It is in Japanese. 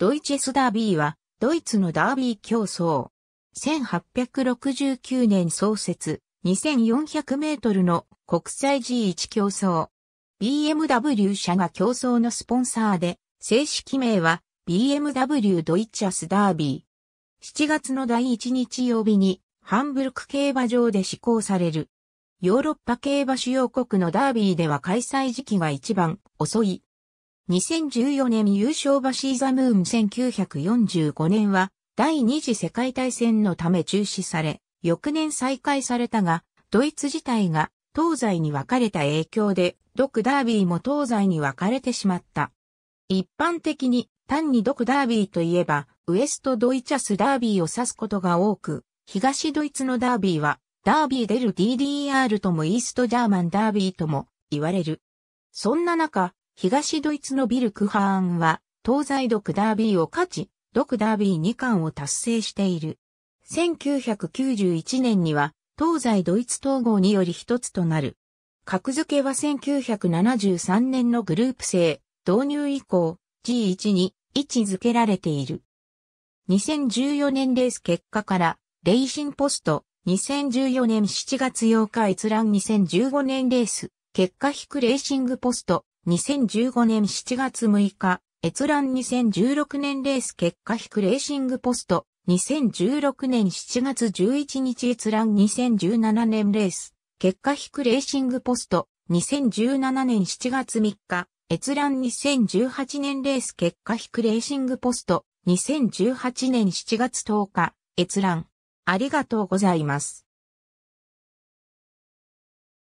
ドイチェスダービーは、ドイツのダービー競争。1869年創設、2400メートルの国際 G1 競争。BMW 社が競争のスポンサーで、正式名は BMW ドイチャスダービー。7月の第1日曜日に、ハンブルク競馬場で施行される。ヨーロッパ競馬主要国のダービーでは開催時期が一番遅い2014年優勝バシーザムーン1945年は第二次世界大戦のため中止され、翌年再開されたが、ドイツ自体が東西に分かれた影響で、ドクダービーも東西に分かれてしまった。一般的に単にドクダービーといえば、ウエストドイチャスダービーを指すことが多く、東ドイツのダービーは、ダービーデル DDR ともイーストジャーマンダービーとも言われる。そんな中、東ドイツのビルクハーンは、東西ドクダービーを勝ち、ドクダービー2冠を達成している。1991年には、東西ドイツ統合により一つとなる。格付けは1973年のグループ制、導入以降、G1 に位置付けられている。2014年レース結果から、レイシンポスト、2014年7月8日閲覧2015年レース、結果引くレーシングポスト、2015年7月6日、閲覧2016年レース結果引くレーシングポスト、2016年7月11日閲覧2017年レース、結果引くレーシングポスト、2017年7月3日、閲覧2018年レース結果引くレーシングポスト、2018年7月10日、閲覧。ありがとうございます。